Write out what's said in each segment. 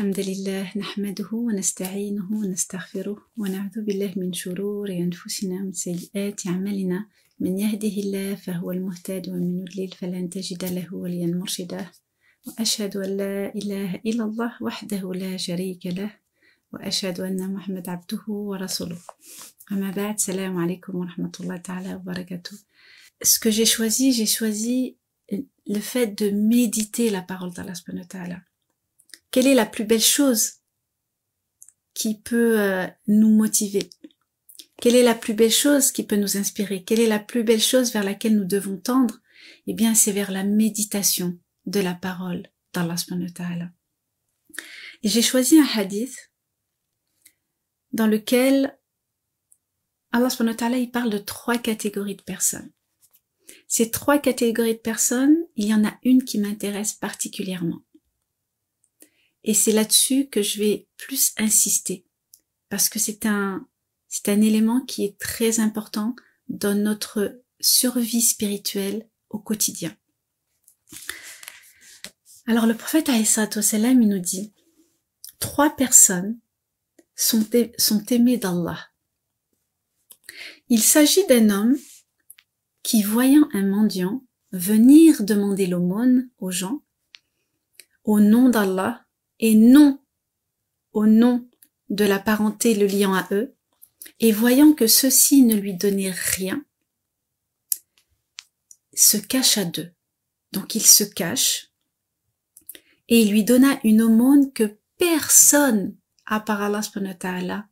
الحمد لله نحمده ونستعينه ونستغفره ونعوذ بالله من شرور أنفسنا ومن سيئات أعمالنا من يهده الله فهو المهتد ومن يضلل فلن تجد له وليا مرشدا وأشهد أن لا إله إلا الله وحده لا شريك له وأشهد أن محمد عبده ورسوله أما بعد السلام عليكم ورحمة الله تعالى وبركاته Ce que j'ai choisi, j'ai choisi le fait de méditer la parole d'Allah subhanahu wa ta'ala. Quelle est la plus belle chose qui peut euh, nous motiver Quelle est la plus belle chose qui peut nous inspirer Quelle est la plus belle chose vers laquelle nous devons tendre Eh bien, c'est vers la méditation de la parole d'Allah subhanahu Et j'ai choisi un hadith dans lequel Allah subhanahu il parle de trois catégories de personnes. Ces trois catégories de personnes, il y en a une qui m'intéresse particulièrement. Et c'est là-dessus que je vais plus insister parce que c'est un, c'est un élément qui est très important dans notre survie spirituelle au quotidien. Alors le prophète Salam il nous dit, trois personnes sont, sont aimées d'Allah. Il s'agit d'un homme qui, voyant un mendiant venir demander l'aumône aux gens, au nom d'Allah, et non au nom de la parenté le liant à eux, et voyant que ceux-ci ne lui donnaient rien, se à d'eux. Donc il se cache, et il lui donna une aumône que personne, à part Allah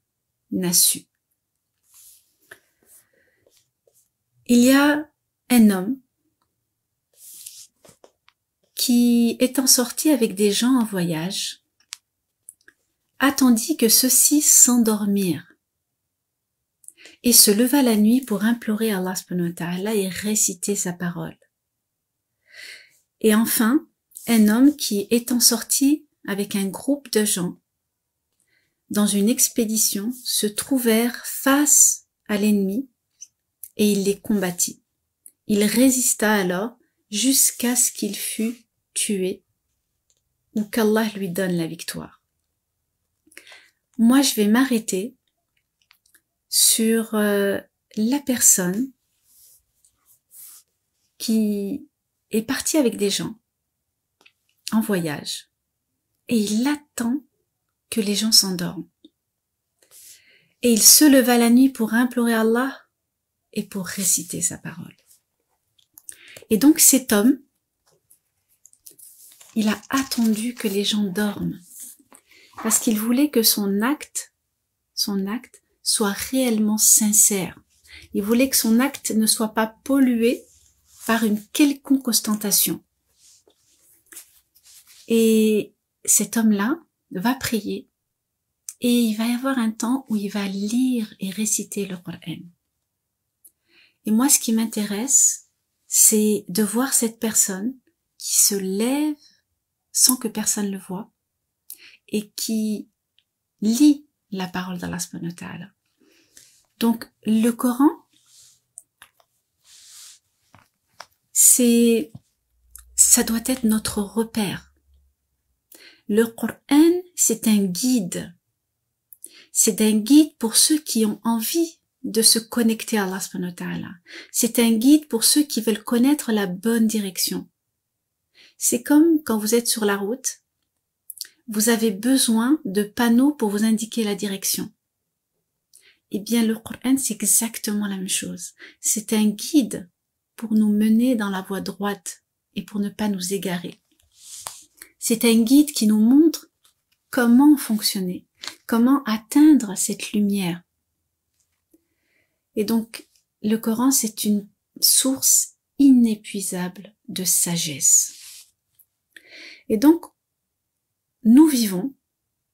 n'a su. Il y a un homme qui est en sortie avec des gens en voyage, attendit ah, que ceux-ci s'endormirent et se leva la nuit pour implorer Allah subhanahu wa ta'ala et réciter sa parole. Et enfin, un homme qui étant sorti avec un groupe de gens dans une expédition se trouvèrent face à l'ennemi et il les combattit. Il résista alors jusqu'à ce qu'il fût tué ou qu'Allah lui donne la victoire moi, je vais m'arrêter sur euh, la personne qui est partie avec des gens en voyage et il attend que les gens s'endorment. Et il se leva la nuit pour implorer Allah et pour réciter sa parole. Et donc cet homme, il a attendu que les gens dorment parce qu'il voulait que son acte, son acte, soit réellement sincère. Il voulait que son acte ne soit pas pollué par une quelconque ostentation. Et cet homme-là va prier et il va y avoir un temps où il va lire et réciter le Coran. Et moi, ce qui m'intéresse, c'est de voir cette personne qui se lève sans que personne le voit et qui lit la parole d'Allah subhanahu wa Donc le Coran, c'est, ça doit être notre repère. Le Coran, c'est un guide. C'est un guide pour ceux qui ont envie de se connecter à Allah subhanahu C'est un guide pour ceux qui veulent connaître la bonne direction. C'est comme quand vous êtes sur la route vous avez besoin de panneaux pour vous indiquer la direction. Eh bien, le Coran, c'est exactement la même chose. C'est un guide pour nous mener dans la voie droite et pour ne pas nous égarer. C'est un guide qui nous montre comment fonctionner, comment atteindre cette lumière. Et donc, le Coran, c'est une source inépuisable de sagesse. Et donc, nous vivons,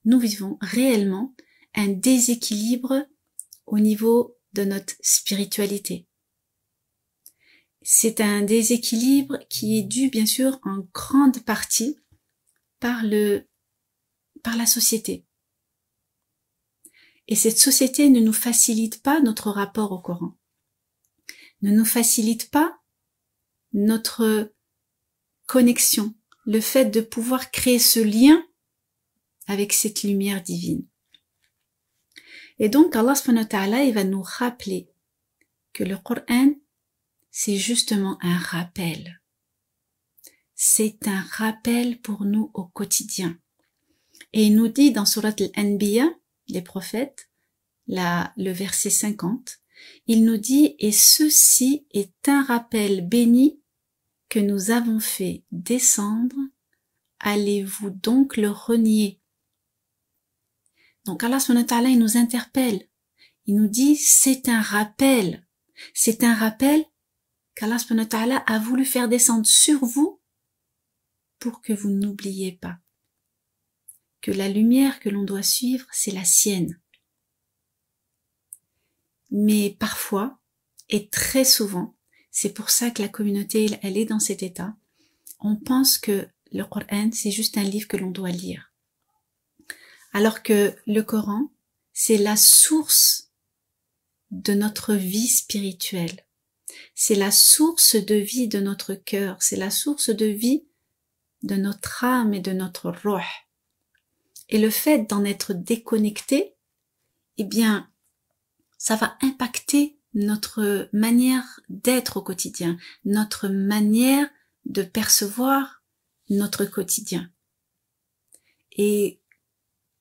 nous vivons réellement un déséquilibre au niveau de notre spiritualité. C'est un déséquilibre qui est dû, bien sûr, en grande partie par le, par la société. Et cette société ne nous facilite pas notre rapport au Coran, ne nous facilite pas notre connexion, le fait de pouvoir créer ce lien avec cette lumière divine. Et donc Allah subhanahu il va nous rappeler que le Coran, c'est justement un rappel. C'est un rappel pour nous au quotidien. Et il nous dit dans Surat al-Anbiya, les prophètes, là, le verset 50, il nous dit, et ceci est un rappel béni que nous avons fait descendre, allez-vous donc le renier donc Allah il nous interpelle. Il nous dit, c'est un rappel. C'est un rappel qu'Allah a voulu faire descendre sur vous pour que vous n'oubliez pas que la lumière que l'on doit suivre, c'est la sienne. Mais parfois, et très souvent, c'est pour ça que la communauté, elle est dans cet état, on pense que le Coran, c'est juste un livre que l'on doit lire. Alors que le Coran, c'est la source de notre vie spirituelle. C'est la source de vie de notre cœur. C'est la source de vie de notre âme et de notre roi. Et le fait d'en être déconnecté, eh bien, ça va impacter notre manière d'être au quotidien, notre manière de percevoir notre quotidien. Et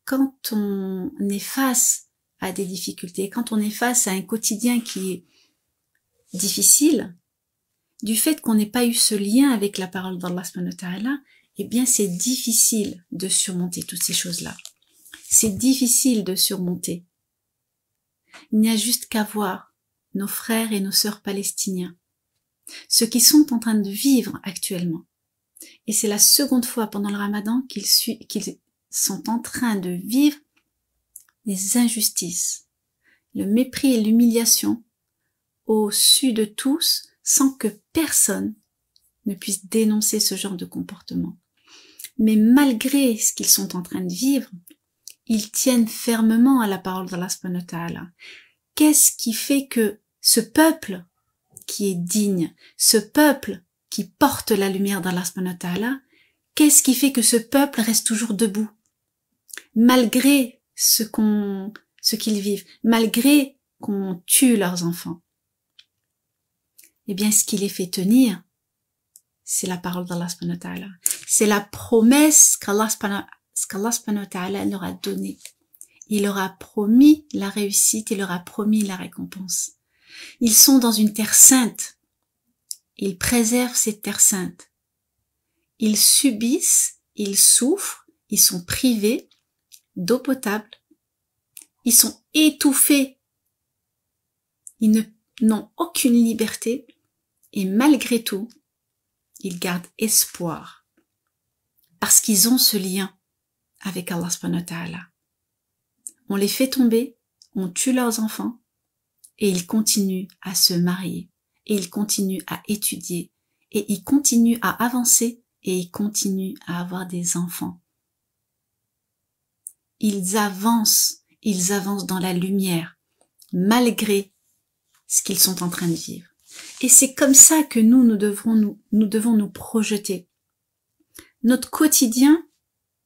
quand on est face à des difficultés, quand on est face à un quotidien qui est difficile, du fait qu'on n'ait pas eu ce lien avec la parole d'Allah eh bien c'est difficile de surmonter toutes ces choses-là. C'est difficile de surmonter. Il n'y a juste qu'à voir nos frères et nos sœurs palestiniens, ceux qui sont en train de vivre actuellement. Et c'est la seconde fois pendant le ramadan qu'ils qu'ils sont en train de vivre les injustices, le mépris et l'humiliation au dessus de tous sans que personne ne puisse dénoncer ce genre de comportement. Mais malgré ce qu'ils sont en train de vivre, ils tiennent fermement à la parole de l'Aspenatal. Qu'est-ce qui fait que ce peuple qui est digne, ce peuple qui porte la lumière dans l'Aspenatal, qu'est-ce qui fait que ce peuple reste toujours debout malgré ce qu'on, ce qu'ils vivent, malgré qu'on tue leurs enfants. Eh bien, ce qui les fait tenir, c'est la parole d'Allah C'est la promesse qu'Allah leur a donnée. Il leur a promis la réussite, il leur a promis la récompense. Ils sont dans une terre sainte. Ils préservent cette terre sainte. Ils subissent, ils souffrent, ils sont privés, d'eau potable. Ils sont étouffés. Ils n'ont aucune liberté et malgré tout, ils gardent espoir parce qu'ils ont ce lien avec Allah subhanahu On les fait tomber, on tue leurs enfants et ils continuent à se marier et ils continuent à étudier et ils continuent à avancer et ils continuent à avoir des enfants ils avancent, ils avancent dans la lumière, malgré ce qu'ils sont en train de vivre. Et c'est comme ça que nous, nous devons nous, nous devons nous projeter. Notre quotidien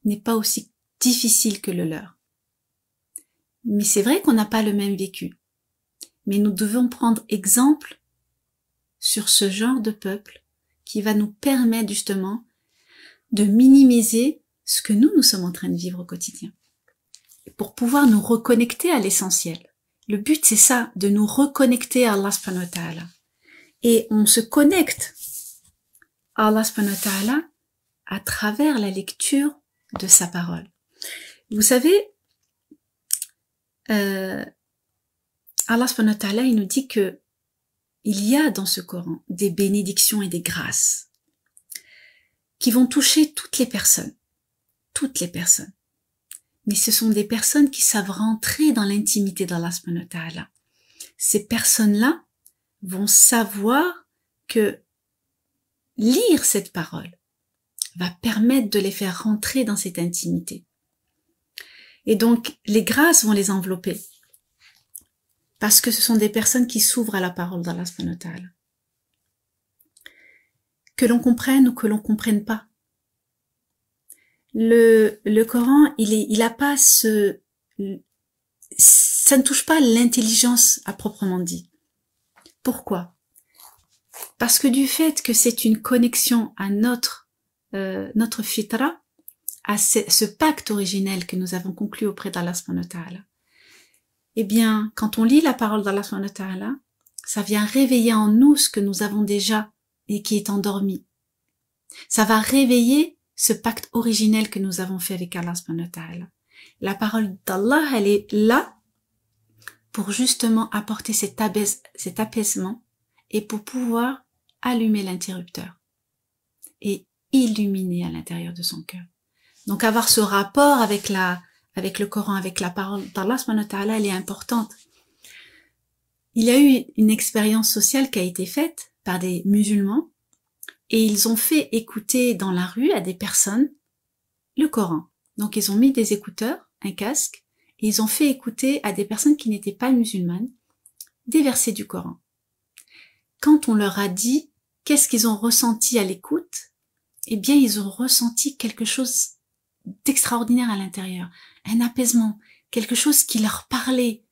n'est pas aussi difficile que le leur. Mais c'est vrai qu'on n'a pas le même vécu. Mais nous devons prendre exemple sur ce genre de peuple qui va nous permettre justement de minimiser ce que nous, nous sommes en train de vivre au quotidien pour pouvoir nous reconnecter à l'essentiel. Le but, c'est ça, de nous reconnecter à Allah subhanahu Et on se connecte à Allah à travers la lecture de sa parole. Vous savez, euh, Allah il nous dit que il y a dans ce Coran des bénédictions et des grâces qui vont toucher toutes les personnes. Toutes les personnes. Mais ce sont des personnes qui savent rentrer dans l'intimité d'Allah subhanahu Ces personnes-là vont savoir que lire cette parole va permettre de les faire rentrer dans cette intimité. Et donc, les grâces vont les envelopper. Parce que ce sont des personnes qui s'ouvrent à la parole d'Allah subhanahu Que l'on comprenne ou que l'on comprenne pas, le, le Coran, il est, il a pas ce, ça ne touche pas l'intelligence à proprement dit. Pourquoi Parce que du fait que c'est une connexion à notre euh, notre fitra, à ce, pacte originel que nous avons conclu auprès d'Allah subhanahu Eh bien, quand on lit la parole d'Allah ça vient réveiller en nous ce que nous avons déjà et qui est endormi. Ça va réveiller ce pacte originel que nous avons fait avec Allah subhanahu wa La parole d'Allah, elle est là pour justement apporter cet, apaisement et pour pouvoir allumer l'interrupteur et illuminer à l'intérieur de son cœur. Donc avoir ce rapport avec la, avec le Coran, avec la parole d'Allah subhanahu wa elle est importante. Il y a eu une expérience sociale qui a été faite par des musulmans et ils ont fait écouter dans la rue à des personnes le Coran. Donc ils ont mis des écouteurs, un casque, et ils ont fait écouter à des personnes qui n'étaient pas musulmanes des versets du Coran. Quand on leur a dit qu'est-ce qu'ils ont ressenti à l'écoute, eh bien ils ont ressenti quelque chose d'extraordinaire à l'intérieur, un apaisement, quelque chose qui leur parlait,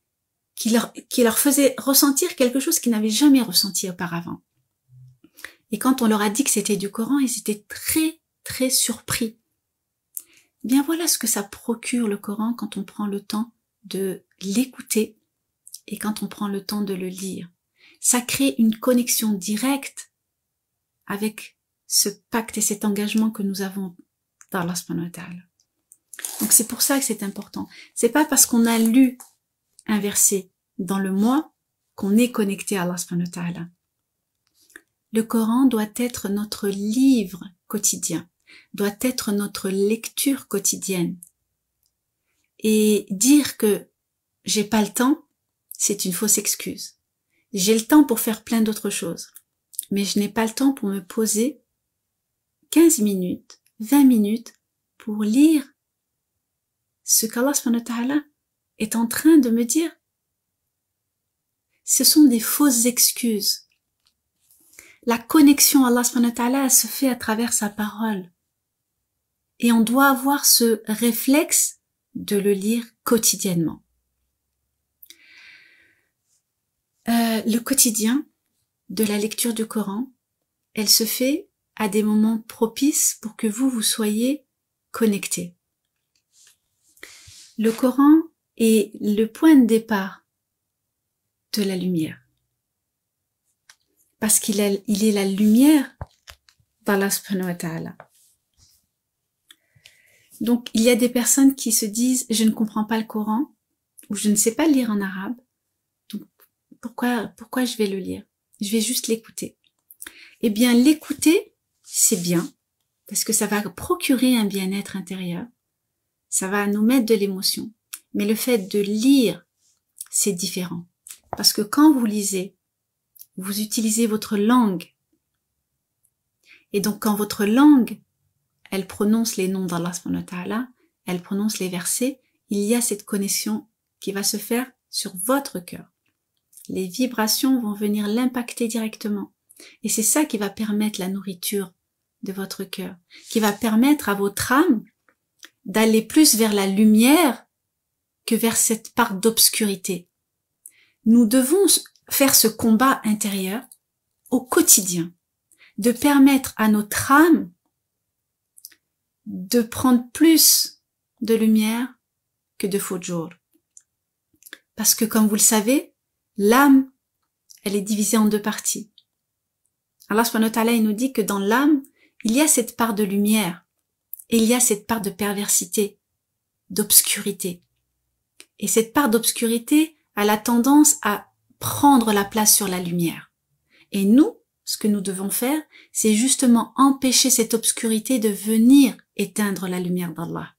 qui leur, qui leur faisait ressentir quelque chose qu'ils n'avaient jamais ressenti auparavant. Et quand on leur a dit que c'était du Coran, ils étaient très, très surpris. Eh bien voilà ce que ça procure le Coran quand on prend le temps de l'écouter et quand on prend le temps de le lire. Ça crée une connexion directe avec ce pacte et cet engagement que nous avons dans dans subhanahu Donc c'est pour ça que c'est important. C'est pas parce qu'on a lu un verset dans le mois qu'on est connecté à Allah le Coran doit être notre livre quotidien, doit être notre lecture quotidienne. Et dire que j'ai pas le temps, c'est une fausse excuse. J'ai le temps pour faire plein d'autres choses, mais je n'ai pas le temps pour me poser 15 minutes, 20 minutes pour lire ce qu'Allah est en train de me dire. Ce sont des fausses excuses. La connexion à Allah subhanahu se fait à travers sa parole. Et on doit avoir ce réflexe de le lire quotidiennement. Euh, le quotidien de la lecture du Coran, elle se fait à des moments propices pour que vous, vous soyez connectés. Le Coran est le point de départ de la lumière parce qu'il est, il est la lumière d'Allah Donc, il y a des personnes qui se disent, je ne comprends pas le Coran, ou je ne sais pas lire en arabe, donc pourquoi, pourquoi je vais le lire? Je vais juste l'écouter. Eh bien, l'écouter, c'est bien, parce que ça va procurer un bien-être intérieur, ça va nous mettre de l'émotion. Mais le fait de lire, c'est différent. Parce que quand vous lisez, vous utilisez votre langue. Et donc quand votre langue, elle prononce les noms d'Allah elle prononce les versets, il y a cette connexion qui va se faire sur votre cœur. Les vibrations vont venir l'impacter directement. Et c'est ça qui va permettre la nourriture de votre cœur, qui va permettre à votre âme d'aller plus vers la lumière que vers cette part d'obscurité. Nous devons faire ce combat intérieur au quotidien, de permettre à notre âme de prendre plus de lumière que de faux jours. Parce que comme vous le savez, l'âme, elle est divisée en deux parties. Allah subhanahu nous dit que dans l'âme, il y a cette part de lumière et il y a cette part de perversité, d'obscurité. Et cette part d'obscurité, a la tendance à prendre la place sur la lumière. Et nous, ce que nous devons faire, c'est justement empêcher cette obscurité de venir éteindre la lumière d'Allah.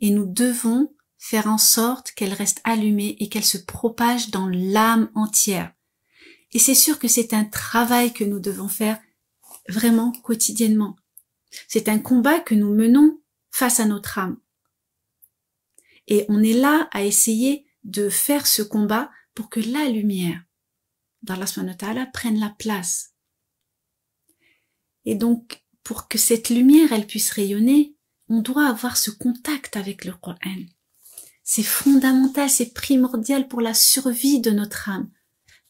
Et nous devons faire en sorte qu'elle reste allumée et qu'elle se propage dans l'âme entière. Et c'est sûr que c'est un travail que nous devons faire vraiment quotidiennement. C'est un combat que nous menons face à notre âme. Et on est là à essayer de faire ce combat pour que la lumière d'Allah prenne la place. Et donc, pour que cette lumière, elle puisse rayonner, on doit avoir ce contact avec le Coran. C'est fondamental, c'est primordial pour la survie de notre âme,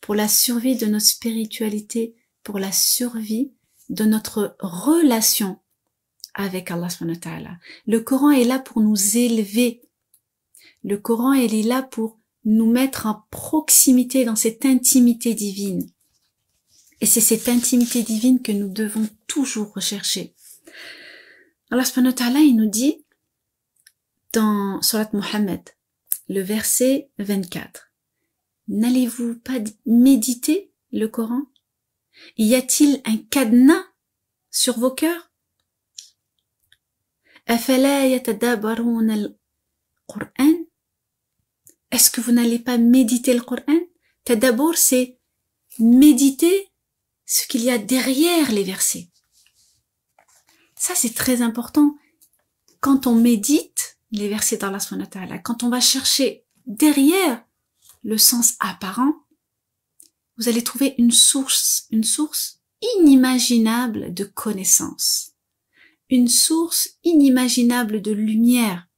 pour la survie de notre spiritualité, pour la survie de notre relation avec Allah Le Coran est là pour nous élever. Le Coran, il est là pour nous mettre en proximité dans cette intimité divine. Et c'est cette intimité divine que nous devons toujours rechercher. Allah subhanahu wa il nous dit dans Surat Muhammad, le verset 24, N'allez-vous pas méditer le Coran Y a-t-il un cadenas sur vos cœurs est-ce que vous n'allez pas méditer le Coran D'abord, c'est méditer ce qu'il y a derrière les versets. Ça, c'est très important. Quand on médite les versets dans la Ta'ala, quand on va chercher derrière le sens apparent, vous allez trouver une source, une source inimaginable de connaissances, une source inimaginable de lumière,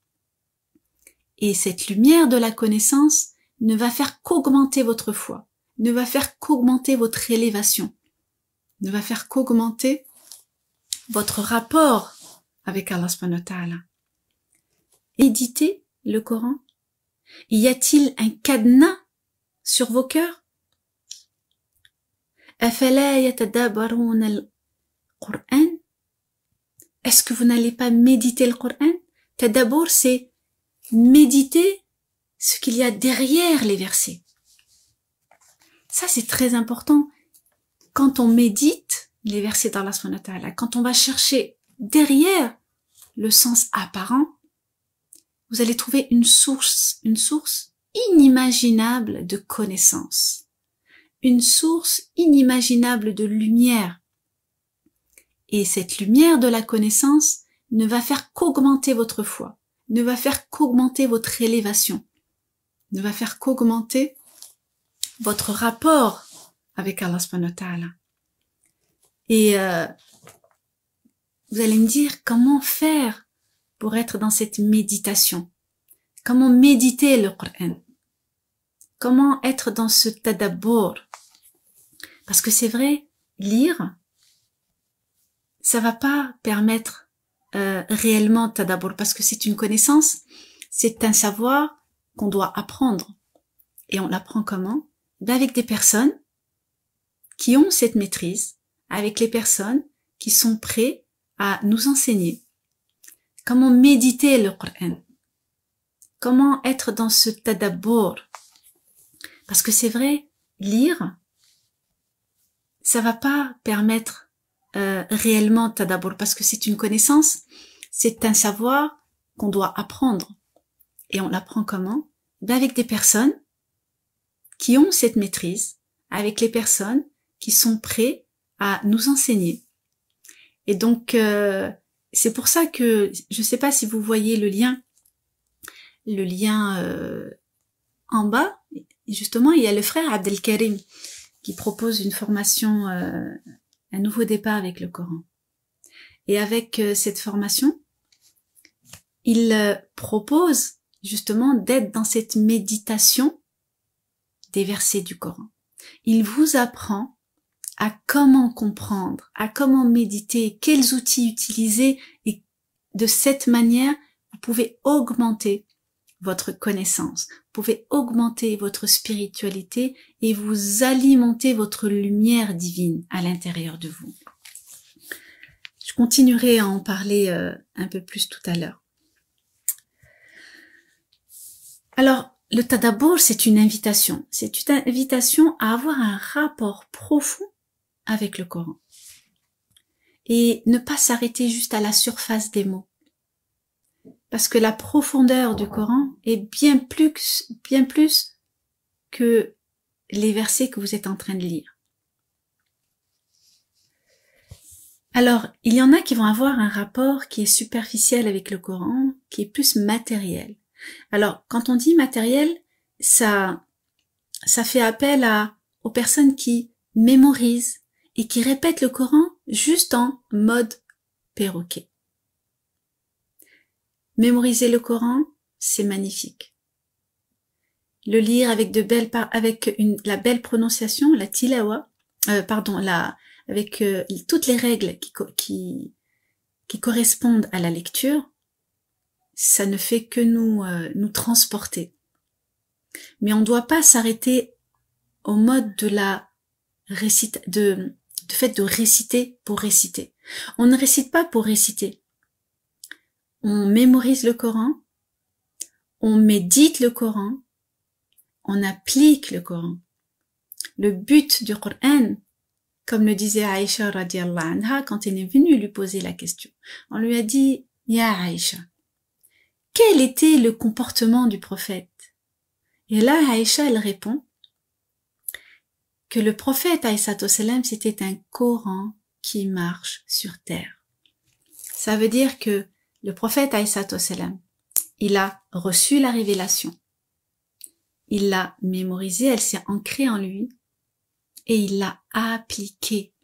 et cette lumière de la connaissance ne va faire qu'augmenter votre foi, ne va faire qu'augmenter votre élévation, ne va faire qu'augmenter votre rapport avec Allah subhanahu Éditez le Coran. Y a-t-il un cadenas sur vos cœurs? Est-ce que vous n'allez pas méditer le Coran? c'est méditer ce qu'il y a derrière les versets. Ça, c'est très important. Quand on médite les versets dans la sonatale, quand on va chercher derrière le sens apparent, vous allez trouver une source, une source inimaginable de connaissances, une source inimaginable de lumière. Et cette lumière de la connaissance ne va faire qu'augmenter votre foi, ne va faire qu'augmenter votre élévation, ne va faire qu'augmenter votre rapport avec Allah subhanahu wa Et euh, vous allez me dire comment faire pour être dans cette méditation Comment méditer le Qur'an Comment être dans ce tadabbur Parce que c'est vrai, lire, ça va pas permettre euh, réellement réellement d'abord parce que c'est une connaissance, c'est un savoir qu'on doit apprendre. Et on l'apprend comment ben Avec des personnes qui ont cette maîtrise, avec les personnes qui sont prêtes à nous enseigner comment méditer le Coran, comment être dans ce tadabour. Parce que c'est vrai, lire, ça va pas permettre euh, réellement, réellement d'abord parce que c'est une connaissance, c'est un savoir qu'on doit apprendre. Et on l'apprend comment ben Avec des personnes qui ont cette maîtrise, avec les personnes qui sont prêts à nous enseigner. Et donc, euh, c'est pour ça que je ne sais pas si vous voyez le lien, le lien euh, en bas. Justement, il y a le frère Abdelkarim qui propose une formation un nouveau départ avec le Coran. Et avec euh, cette formation, il euh, propose justement d'être dans cette méditation des versets du Coran. Il vous apprend à comment comprendre, à comment méditer, quels outils utiliser et de cette manière, vous pouvez augmenter votre connaissance, vous pouvez augmenter votre spiritualité et vous alimenter votre lumière divine à l'intérieur de vous. Je continuerai à en parler euh, un peu plus tout à l'heure. Alors, le tadabour, c'est une invitation. C'est une invitation à avoir un rapport profond avec le Coran. Et ne pas s'arrêter juste à la surface des mots. Parce que la profondeur du Coran est bien plus, bien plus que les versets que vous êtes en train de lire. Alors, il y en a qui vont avoir un rapport qui est superficiel avec le Coran, qui est plus matériel. Alors, quand on dit matériel, ça, ça fait appel à, aux personnes qui mémorisent et qui répètent le Coran juste en mode perroquet. Mémoriser le Coran, c'est magnifique. Le lire avec de belles avec une, la belle prononciation, la tilawa, euh, pardon, la, avec euh, toutes les règles qui, qui, qui correspondent à la lecture, ça ne fait que nous, euh, nous transporter. Mais on ne doit pas s'arrêter au mode de la récite, de fait de réciter pour réciter. On ne récite pas pour réciter on mémorise le Coran, on médite le Coran, on applique le Coran. Le but du Coran, comme le disait Aïcha radiallahu anha quand il est venu lui poser la question, on lui a dit, Ya Aïcha, quel était le comportement du prophète Et là, Aïcha, elle répond que le prophète Aïssatosalam, c'était un Coran qui marche sur terre. Ça veut dire que le prophète salam, il a reçu la révélation. Il l'a mémorisée, elle s'est ancrée en lui et il l'a appliquée.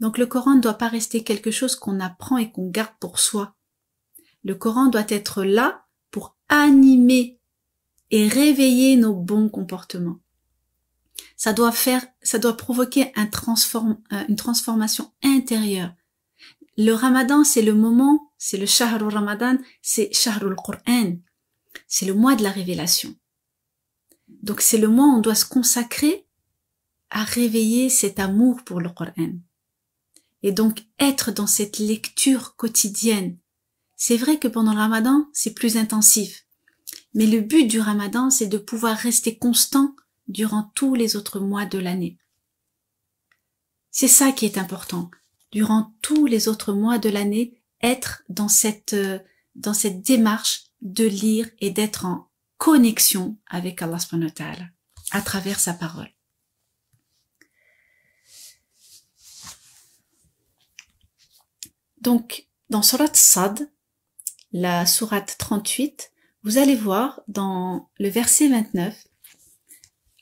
Donc le Coran ne doit pas rester quelque chose qu'on apprend et qu'on garde pour soi. Le Coran doit être là pour animer et réveiller nos bons comportements. Ça doit faire, ça doit provoquer euh, une transformation intérieure le ramadan, c'est le moment, c'est le shahru ramadan, c'est al quran. C'est le mois de la révélation. Donc c'est le mois où on doit se consacrer à réveiller cet amour pour le qur'an. Et donc être dans cette lecture quotidienne. C'est vrai que pendant le ramadan, c'est plus intensif. Mais le but du ramadan, c'est de pouvoir rester constant durant tous les autres mois de l'année. C'est ça qui est important durant tous les autres mois de l'année, être dans cette, euh, dans cette démarche de lire et d'être en connexion avec Allah à travers sa parole. Donc, dans Surat Sad, la Sourate 38, vous allez voir dans le verset 29,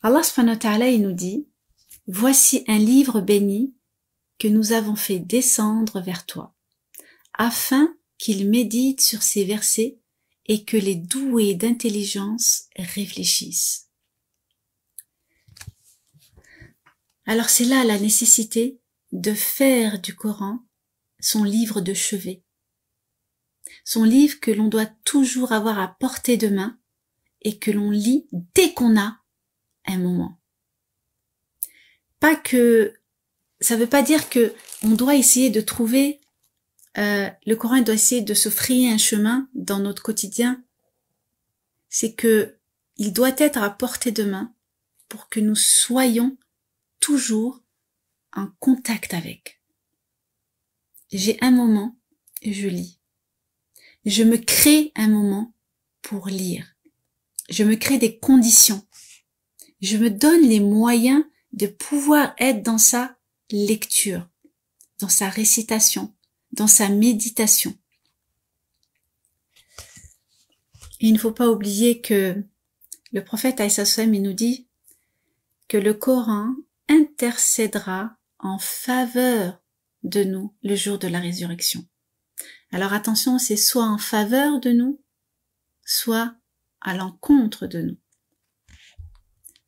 Allah il nous dit, Voici un livre béni nous avons fait descendre vers toi, afin qu'il médite sur ces versets et que les doués d'intelligence réfléchissent. Alors c'est là la nécessité de faire du Coran son livre de chevet, son livre que l'on doit toujours avoir à portée de main et que l'on lit dès qu'on a un moment. Pas que ça ne veut pas dire que on doit essayer de trouver euh, le Coran doit essayer de se frayer un chemin dans notre quotidien. C'est que il doit être à portée de main pour que nous soyons toujours en contact avec. J'ai un moment, je lis. Je me crée un moment pour lire. Je me crée des conditions. Je me donne les moyens de pouvoir être dans ça lecture, dans sa récitation, dans sa méditation. il ne faut pas oublier que le prophète Aïssassoum, il nous dit que le Coran intercédera en faveur de nous le jour de la résurrection. Alors attention, c'est soit en faveur de nous, soit à l'encontre de nous.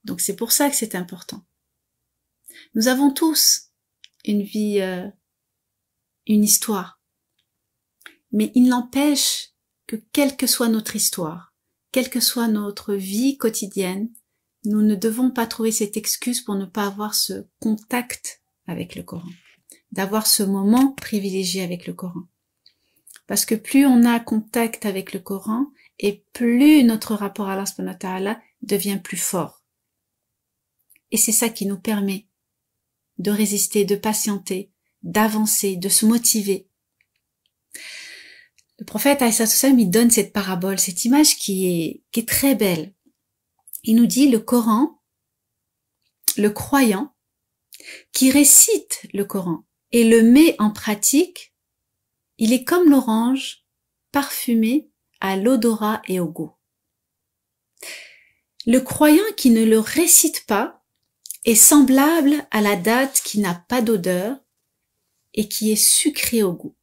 Donc c'est pour ça que c'est important. Nous avons tous une vie, euh, une histoire. Mais il n'empêche que quelle que soit notre histoire, quelle que soit notre vie quotidienne, nous ne devons pas trouver cette excuse pour ne pas avoir ce contact avec le Coran, d'avoir ce moment privilégié avec le Coran. Parce que plus on a contact avec le Coran, et plus notre rapport à Allah devient plus fort. Et c'est ça qui nous permet de résister, de patienter, d'avancer, de se motiver. Le prophète Aïssatoussalam, il donne cette parabole, cette image qui est, qui est très belle. Il nous dit le Coran, le croyant, qui récite le Coran et le met en pratique, il est comme l'orange, parfumé à l'odorat et au goût. Le croyant qui ne le récite pas est semblable à la date qui n'a pas d'odeur et qui est sucrée au goût.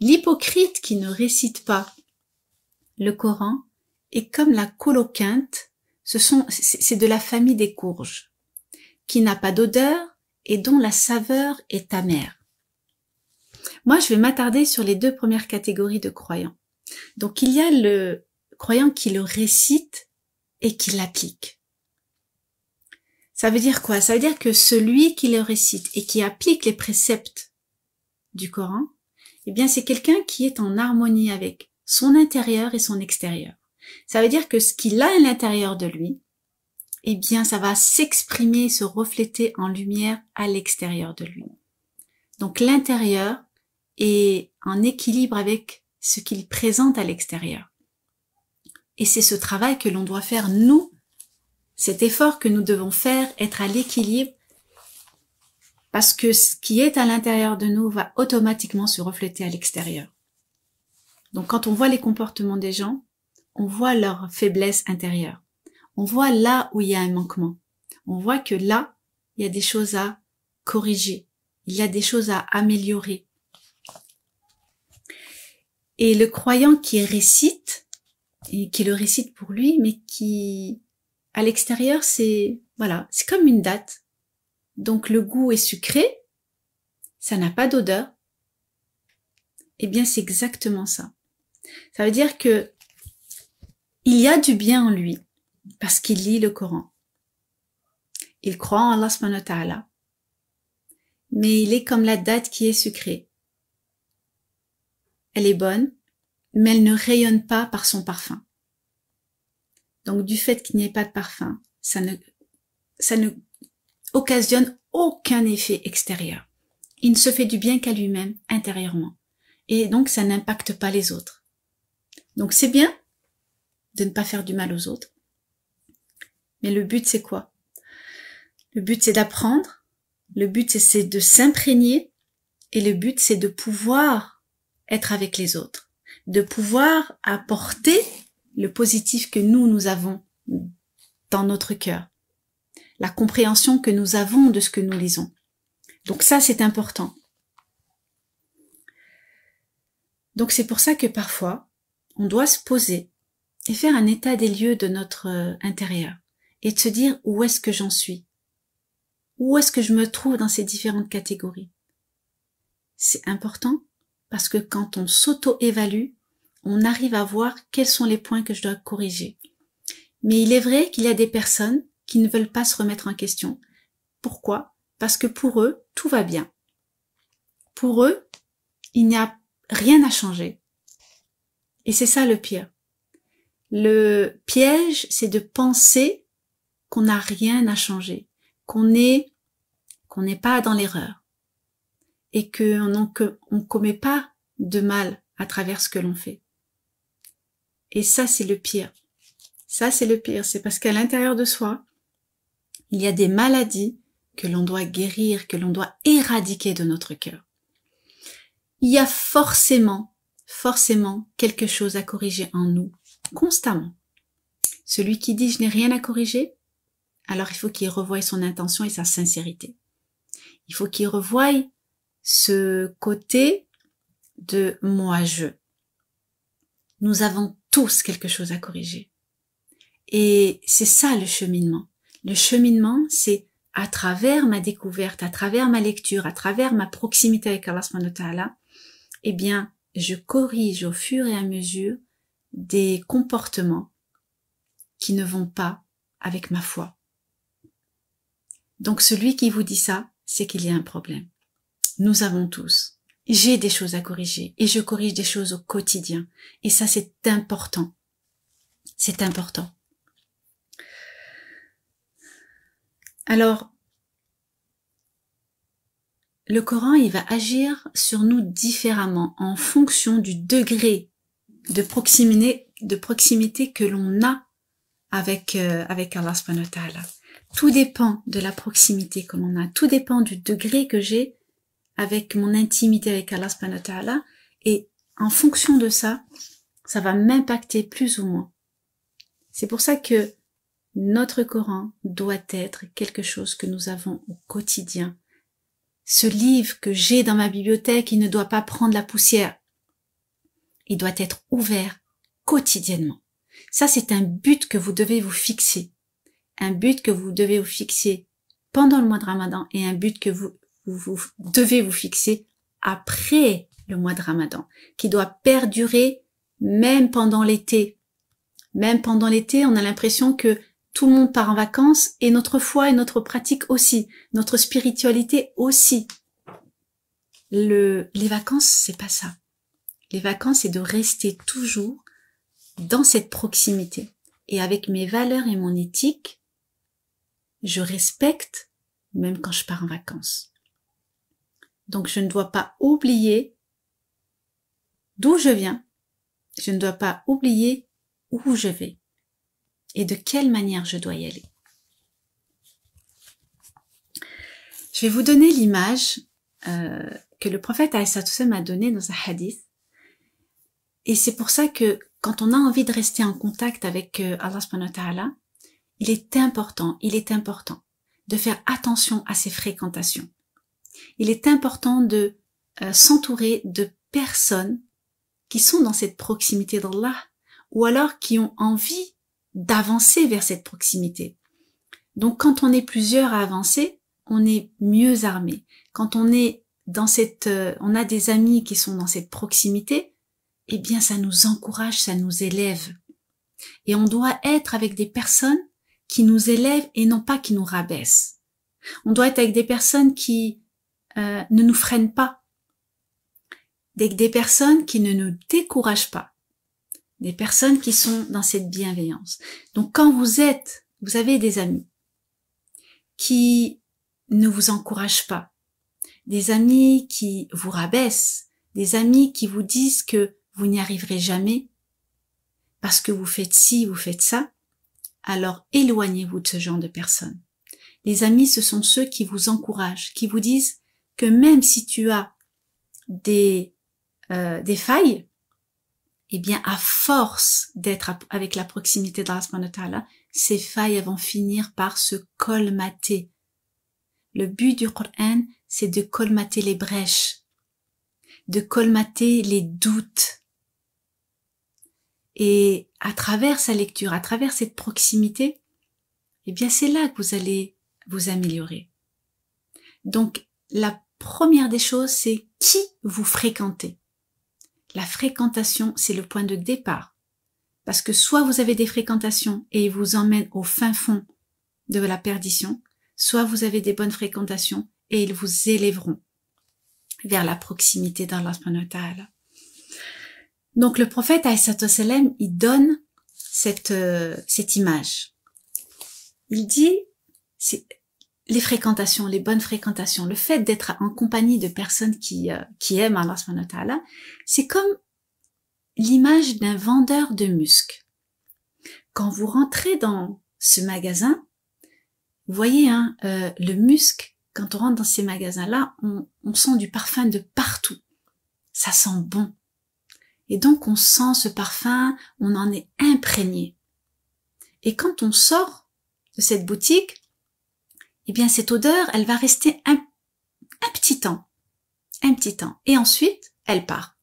L'hypocrite qui ne récite pas le Coran est comme la coloquinte, ce sont, c'est de la famille des courges, qui n'a pas d'odeur et dont la saveur est amère. Moi, je vais m'attarder sur les deux premières catégories de croyants. Donc, il y a le croyant qui le récite et qui l'applique. Ça veut dire quoi Ça veut dire que celui qui le récite et qui applique les préceptes du Coran, eh bien c'est quelqu'un qui est en harmonie avec son intérieur et son extérieur. Ça veut dire que ce qu'il a à l'intérieur de lui, eh bien ça va s'exprimer, se refléter en lumière à l'extérieur de lui. Donc l'intérieur est en équilibre avec ce qu'il présente à l'extérieur. Et c'est ce travail que l'on doit faire nous cet effort que nous devons faire, être à l'équilibre, parce que ce qui est à l'intérieur de nous va automatiquement se refléter à l'extérieur. Donc quand on voit les comportements des gens, on voit leur faiblesse intérieure. On voit là où il y a un manquement. On voit que là, il y a des choses à corriger. Il y a des choses à améliorer. Et le croyant qui récite, et qui le récite pour lui, mais qui à l'extérieur, c'est voilà, c'est comme une date. Donc le goût est sucré, ça n'a pas d'odeur. Eh bien, c'est exactement ça. Ça veut dire que il y a du bien en lui parce qu'il lit le Coran. Il croit en Allah Mais il est comme la date qui est sucrée. Elle est bonne, mais elle ne rayonne pas par son parfum. Donc du fait qu'il n'y ait pas de parfum, ça ne, ça ne occasionne aucun effet extérieur. Il ne se fait du bien qu'à lui-même intérieurement. Et donc ça n'impacte pas les autres. Donc c'est bien de ne pas faire du mal aux autres. Mais le but c'est quoi Le but c'est d'apprendre, le but c'est de s'imprégner et le but c'est de pouvoir être avec les autres, de pouvoir apporter le positif que nous, nous avons dans notre cœur, la compréhension que nous avons de ce que nous lisons. Donc ça, c'est important. Donc c'est pour ça que parfois, on doit se poser et faire un état des lieux de notre euh, intérieur et de se dire où est-ce que j'en suis Où est-ce que je me trouve dans ces différentes catégories C'est important parce que quand on s'auto-évalue, on arrive à voir quels sont les points que je dois corriger. Mais il est vrai qu'il y a des personnes qui ne veulent pas se remettre en question. Pourquoi Parce que pour eux, tout va bien. Pour eux, il n'y a rien à changer. Et c'est ça le pire. Le piège, c'est de penser qu'on n'a rien à changer, qu'on est, qu'on n'est pas dans l'erreur et qu'on on ne commet pas de mal à travers ce que l'on fait. Et ça, c'est le pire. Ça, c'est le pire. C'est parce qu'à l'intérieur de soi, il y a des maladies que l'on doit guérir, que l'on doit éradiquer de notre cœur. Il y a forcément, forcément quelque chose à corriger en nous, constamment. Celui qui dit je n'ai rien à corriger, alors il faut qu'il revoie son intention et sa sincérité. Il faut qu'il revoie ce côté de moi je. Nous avons tous quelque chose à corriger. Et c'est ça le cheminement. Le cheminement, c'est à travers ma découverte, à travers ma lecture, à travers ma proximité avec Allah subhanahu wa eh bien, je corrige au fur et à mesure des comportements qui ne vont pas avec ma foi. Donc celui qui vous dit ça, c'est qu'il y a un problème. Nous avons tous. J'ai des choses à corriger et je corrige des choses au quotidien. Et ça, c'est important. C'est important. Alors, le Coran, il va agir sur nous différemment en fonction du degré de proximité, de proximité que l'on a avec, euh, avec Allah Tout dépend de la proximité que l'on a. Tout dépend du degré que j'ai avec mon intimité avec Allah subhanahu wa ta'ala, et en fonction de ça, ça va m'impacter plus ou moins. C'est pour ça que notre Coran doit être quelque chose que nous avons au quotidien. Ce livre que j'ai dans ma bibliothèque, il ne doit pas prendre la poussière. Il doit être ouvert quotidiennement. Ça, c'est un but que vous devez vous fixer. Un but que vous devez vous fixer pendant le mois de Ramadan et un but que vous vous devez vous fixer après le mois de Ramadan, qui doit perdurer même pendant l'été. Même pendant l'été, on a l'impression que tout le monde part en vacances et notre foi et notre pratique aussi, notre spiritualité aussi. Le, les vacances, c'est pas ça. Les vacances, c'est de rester toujours dans cette proximité. Et avec mes valeurs et mon éthique, je respecte même quand je pars en vacances. Donc je ne dois pas oublier d'où je viens. Je ne dois pas oublier où je vais et de quelle manière je dois y aller. Je vais vous donner l'image euh, que le prophète toussem a donnée dans sa hadith. Et c'est pour ça que quand on a envie de rester en contact avec euh, Allah ta'ala, il est important, il est important de faire attention à ses fréquentations il est important de euh, s'entourer de personnes qui sont dans cette proximité d'Allah ou alors qui ont envie d'avancer vers cette proximité. Donc quand on est plusieurs à avancer, on est mieux armé. Quand on est dans cette, euh, on a des amis qui sont dans cette proximité, eh bien ça nous encourage, ça nous élève. Et on doit être avec des personnes qui nous élèvent et non pas qui nous rabaissent. On doit être avec des personnes qui euh, ne nous freinent pas. Des, des personnes qui ne nous découragent pas. Des personnes qui sont dans cette bienveillance. Donc quand vous êtes, vous avez des amis qui ne vous encouragent pas. Des amis qui vous rabaissent. Des amis qui vous disent que vous n'y arriverez jamais parce que vous faites ci, vous faites ça. Alors éloignez-vous de ce genre de personnes. Les amis, ce sont ceux qui vous encouragent, qui vous disent que même si tu as des, euh, des failles, eh bien, à force d'être avec la proximité de Rasmanatala, ces failles vont finir par se colmater. Le but du Quran c'est de colmater les brèches, de colmater les doutes. Et à travers sa lecture, à travers cette proximité, eh bien, c'est là que vous allez vous améliorer. Donc, la première des choses, c'est qui vous fréquentez. La fréquentation, c'est le point de départ. Parce que soit vous avez des fréquentations et ils vous emmènent au fin fond de la perdition, soit vous avez des bonnes fréquentations et ils vous élèveront vers la proximité d'Allah Donc le prophète Aïssatoselem, il donne cette, euh, cette image. Il dit, les fréquentations, les bonnes fréquentations, le fait d'être en compagnie de personnes qui, euh, qui aiment Allah subhanahu wa c'est comme l'image d'un vendeur de musc. Quand vous rentrez dans ce magasin, vous voyez hein, euh, le musc, quand on rentre dans ces magasins-là, on, on sent du parfum de partout. Ça sent bon. Et donc on sent ce parfum, on en est imprégné. Et quand on sort de cette boutique, eh bien cette odeur, elle va rester un, un petit temps, un petit temps, et ensuite elle part.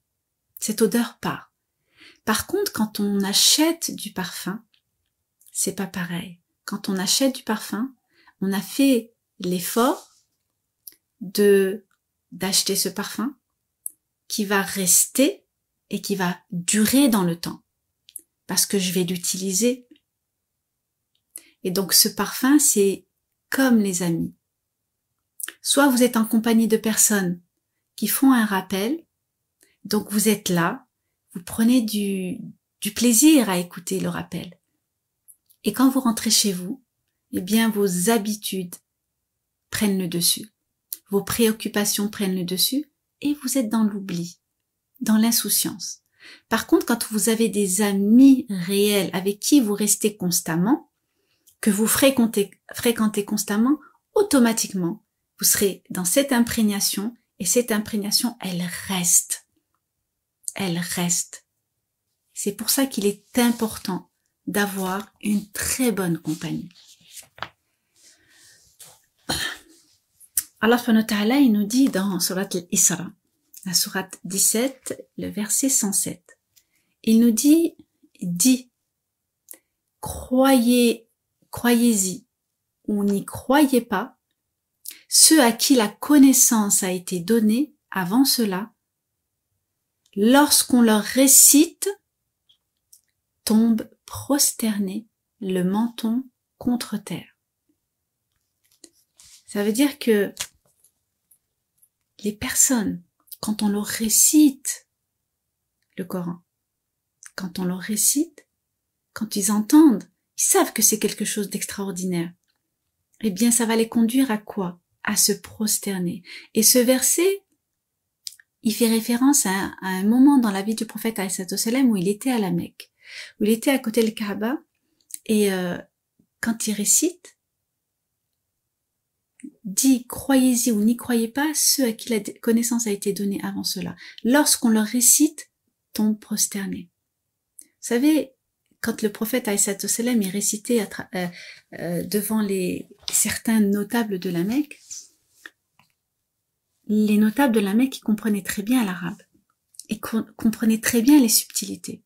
Cette odeur part. Par contre, quand on achète du parfum, c'est pas pareil. Quand on achète du parfum, on a fait l'effort de d'acheter ce parfum qui va rester et qui va durer dans le temps parce que je vais l'utiliser. Et donc ce parfum, c'est comme les amis. Soit vous êtes en compagnie de personnes qui font un rappel, donc vous êtes là, vous prenez du, du plaisir à écouter le rappel. Et quand vous rentrez chez vous, eh bien vos habitudes prennent le dessus, vos préoccupations prennent le dessus et vous êtes dans l'oubli, dans l'insouciance. Par contre, quand vous avez des amis réels avec qui vous restez constamment, que vous fréquentez, fréquentez constamment, automatiquement, vous serez dans cette imprégnation et cette imprégnation, elle reste. Elle reste. C'est pour ça qu'il est important d'avoir une très bonne compagnie. Allah il nous dit dans Surat al-Isra, la Surat 17, le verset 107. Il nous dit, dit, croyez croyez-y ou n'y croyez pas, ceux à qui la connaissance a été donnée avant cela, lorsqu'on leur récite, tombent prosternés, le menton contre terre. Ça veut dire que les personnes, quand on leur récite le Coran, quand on leur récite, quand ils entendent savent que c'est quelque chose d'extraordinaire. Eh bien, ça va les conduire à quoi À se prosterner. Et ce verset, il fait référence à un, moment dans la vie du prophète Salem où il était à la Mecque, où il était à côté de Kaaba, et euh, quand il récite, dit croyez-y ou n'y croyez pas ceux à qui la connaissance a été donnée avant cela. Lorsqu'on leur récite, tombe prosterné. Vous savez, quand le prophète aïssa est récité euh, euh, devant les, certains notables de la Mecque, les notables de la Mecque comprenaient très bien l'arabe et comprenaient très bien les subtilités.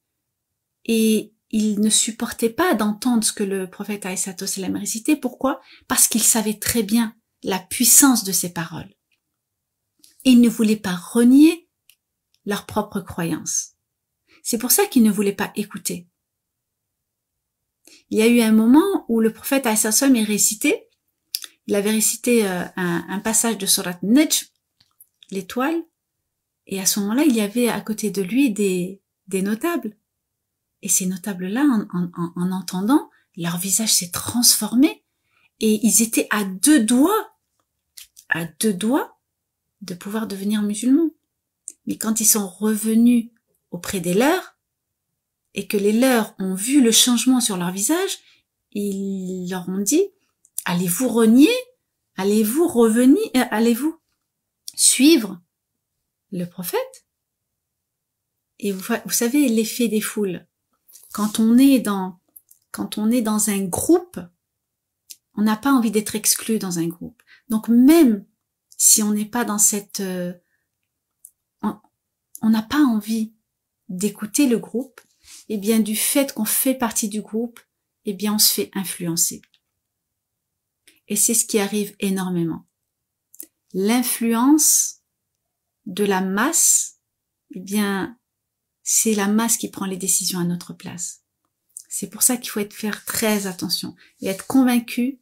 Et ils ne supportaient pas d'entendre ce que le prophète Aïssatosalem récitait. Pourquoi Parce qu'ils savaient très bien la puissance de ses paroles. Et ils ne voulaient pas renier leur propre croyance. C'est pour ça qu'ils ne voulaient pas écouter. Il y a eu un moment où le prophète Aïssassom est récité, il avait récité euh, un, passage de Surat Najm, l'étoile, et à ce moment-là, il y avait à côté de lui des, notables. Et ces notables-là, en, en entendant, leur visage s'est transformé, et ils étaient à deux doigts, à deux doigts, de pouvoir devenir musulmans. Mais quand ils sont revenus auprès des leurs, et que les leurs ont vu le changement sur leur visage, ils leur ont dit, allez-vous renier Allez-vous revenir euh, Allez-vous suivre le prophète Et vous, savez l'effet des foules. Quand on est dans, quand on est dans un groupe, on n'a pas envie d'être exclu dans un groupe. Donc même si on n'est pas dans cette, euh, on n'a pas envie d'écouter le groupe, eh bien, du fait qu'on fait partie du groupe, eh bien, on se fait influencer. Et c'est ce qui arrive énormément. L'influence de la masse, eh bien, c'est la masse qui prend les décisions à notre place. C'est pour ça qu'il faut être, faire très attention et être convaincu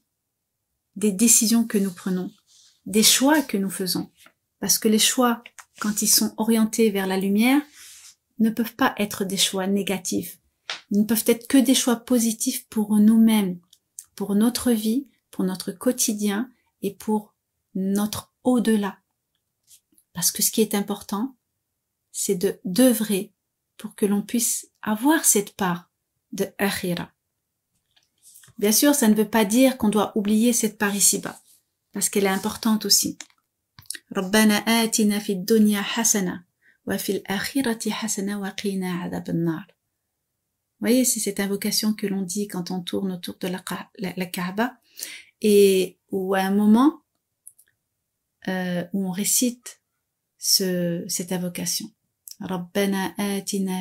des décisions que nous prenons, des choix que nous faisons. Parce que les choix, quand ils sont orientés vers la lumière, ne peuvent pas être des choix négatifs, ils ne peuvent être que des choix positifs pour nous-mêmes, pour notre vie, pour notre quotidien et pour notre au-delà. Parce que ce qui est important, c'est de d'œuvrer pour que l'on puisse avoir cette part de Akhira. Bien sûr, ça ne veut pas dire qu'on doit oublier cette part ici-bas, parce qu'elle est importante aussi. وفي Voyez, c'est cette invocation que l'on dit quand on tourne autour de la, Kaaba et ou à un moment euh, où on récite ce, cette invocation. Rabbana atina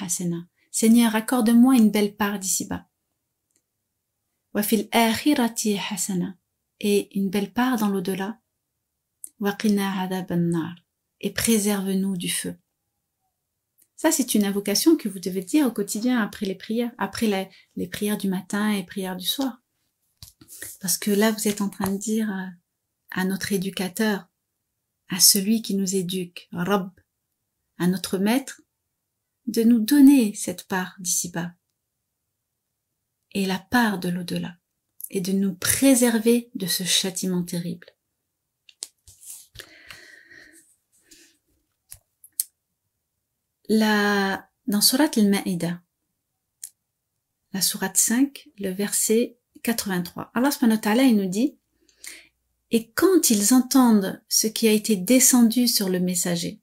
hasana. Seigneur, accorde-moi une belle part d'ici-bas. Wa fil akhirati hasana. Et une belle part dans l'au-delà. Wa qina adab et préserve-nous du feu. Ça, c'est une invocation que vous devez dire au quotidien après les prières, après les prières du matin et prières du soir. Parce que là, vous êtes en train de dire à notre éducateur, à celui qui nous éduque, Rob, à notre maître, de nous donner cette part d'ici-bas et la part de l'au-delà, et de nous préserver de ce châtiment terrible. La, dans Surat al-Ma'ida, la Surat 5, le verset 83, Allah subhanahu wa il nous dit Et quand ils entendent ce qui a été descendu sur le messager,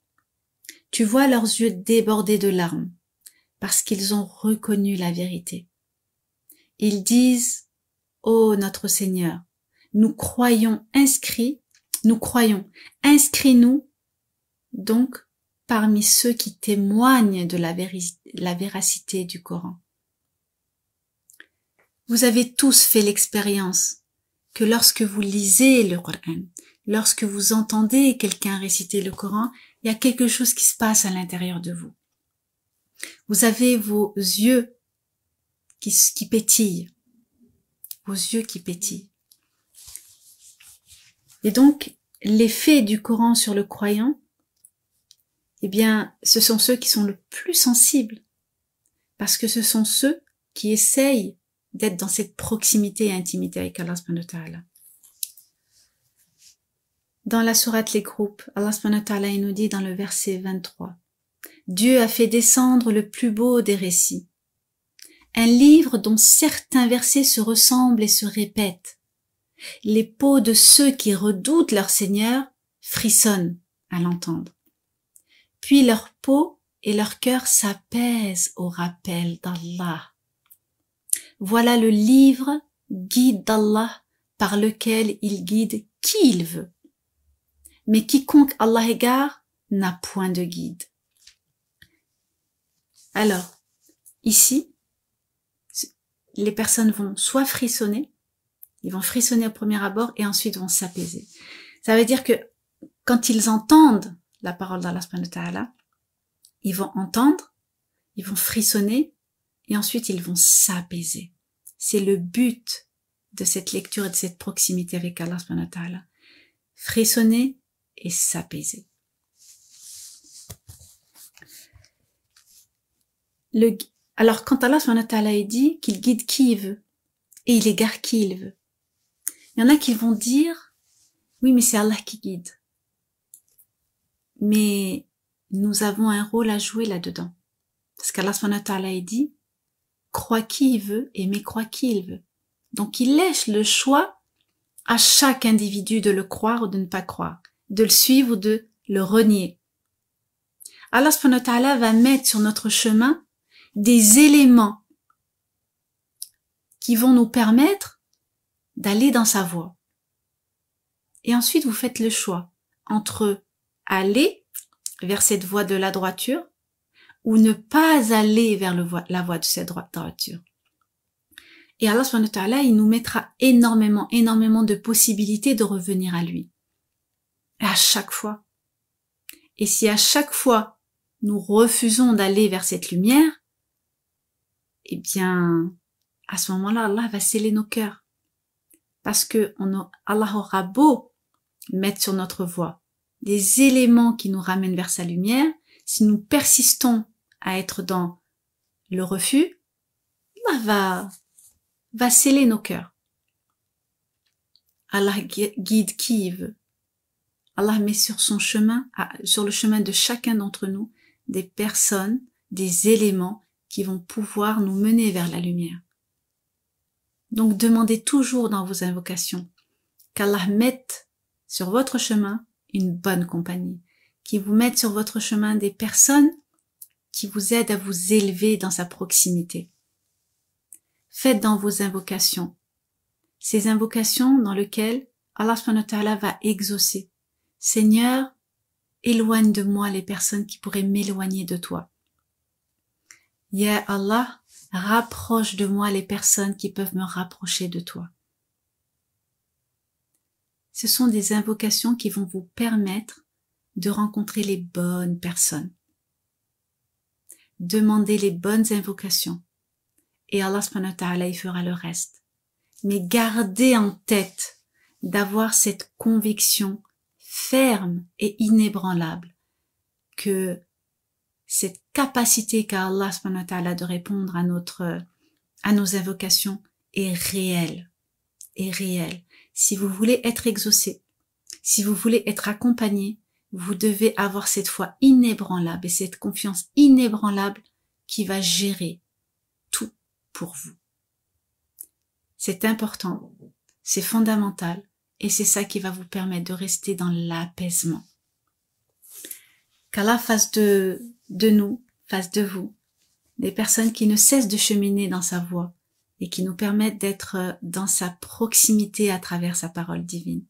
tu vois leurs yeux débordés de larmes, parce qu'ils ont reconnu la vérité. Ils disent Ô notre Seigneur, nous croyons inscrits, nous croyons, inscris-nous donc parmi ceux qui témoignent de la, véracité du Coran. Vous avez tous fait l'expérience que lorsque vous lisez le Coran, lorsque vous entendez quelqu'un réciter le Coran, il y a quelque chose qui se passe à l'intérieur de vous. Vous avez vos yeux qui pétillent, vos yeux qui pétillent. Et donc, l'effet du Coran sur le croyant eh bien, ce sont ceux qui sont le plus sensibles, parce que ce sont ceux qui essayent d'être dans cette proximité et intimité avec Allah wa ta'ala. Dans la sourate Les Groupes, Allah subhanahu wa ta'ala nous dit dans le verset 23, Dieu a fait descendre le plus beau des récits, un livre dont certains versets se ressemblent et se répètent. Les peaux de ceux qui redoutent leur Seigneur frissonnent à l'entendre puis leur peau et leur cœur s'apaisent au rappel d'Allah. Voilà le livre guide d'Allah par lequel il guide qui il veut. Mais quiconque Allah égare n'a point de guide. Alors, ici, les personnes vont soit frissonner, ils vont frissonner au premier abord et ensuite vont s'apaiser. Ça veut dire que quand ils entendent la parole d'Allah subhanahu ta'ala, ils vont entendre, ils vont frissonner et ensuite ils vont s'apaiser. C'est le but de cette lecture et de cette proximité avec Allah subhanahu ta'ala. Frissonner et s'apaiser. alors quand Allah subhanahu ta'ala dit qu'il guide qui veut et il égare qui il veut, il y en a qui vont dire oui mais c'est Allah qui guide. Mais nous avons un rôle à jouer là-dedans. Parce qu'Allah a dit, crois qui il veut, mais croit qui il veut. Donc il laisse le choix à chaque individu de le croire ou de ne pas croire, de le suivre ou de le renier. Allah s.w.t. va mettre sur notre chemin des éléments qui vont nous permettre d'aller dans sa voie. Et ensuite, vous faites le choix entre aller vers cette voie de la droiture ou ne pas aller vers la voie de cette droiture. Et Allah subhanahu wa il nous mettra énormément, énormément de possibilités de revenir à lui. À chaque fois. Et si à chaque fois nous refusons d'aller vers cette lumière, eh bien, à ce moment-là, Allah va sceller nos cœurs. Parce que Allah aura beau mettre sur notre voie, des éléments qui nous ramènent vers sa lumière, si nous persistons à être dans le refus, Allah va, va sceller nos cœurs. Allah guide qui veut. Allah met sur son chemin, sur le chemin de chacun d'entre nous, des personnes, des éléments qui vont pouvoir nous mener vers la lumière. Donc demandez toujours dans vos invocations qu'Allah mette sur votre chemin une bonne compagnie, qui vous mette sur votre chemin des personnes qui vous aident à vous élever dans sa proximité. Faites dans vos invocations. Ces invocations dans lesquelles Allah va exaucer. Seigneur, éloigne de moi les personnes qui pourraient m'éloigner de toi. Ya Allah, rapproche de moi les personnes qui peuvent me rapprocher de toi ce sont des invocations qui vont vous permettre de rencontrer les bonnes personnes. Demandez les bonnes invocations et Allah subhanahu ta'ala y fera le reste. Mais gardez en tête d'avoir cette conviction ferme et inébranlable que cette capacité qu'a Allah subhanahu de répondre à notre, à nos invocations est réelle, est réelle si vous voulez être exaucé, si vous voulez être accompagné, vous devez avoir cette foi inébranlable et cette confiance inébranlable qui va gérer tout pour vous. C'est important, c'est fondamental et c'est ça qui va vous permettre de rester dans l'apaisement. Qu'Allah fasse de, de nous, fasse de vous, des personnes qui ne cessent de cheminer dans sa voie, et qui nous permettent d'être euh, dans sa proximité à travers sa parole divine.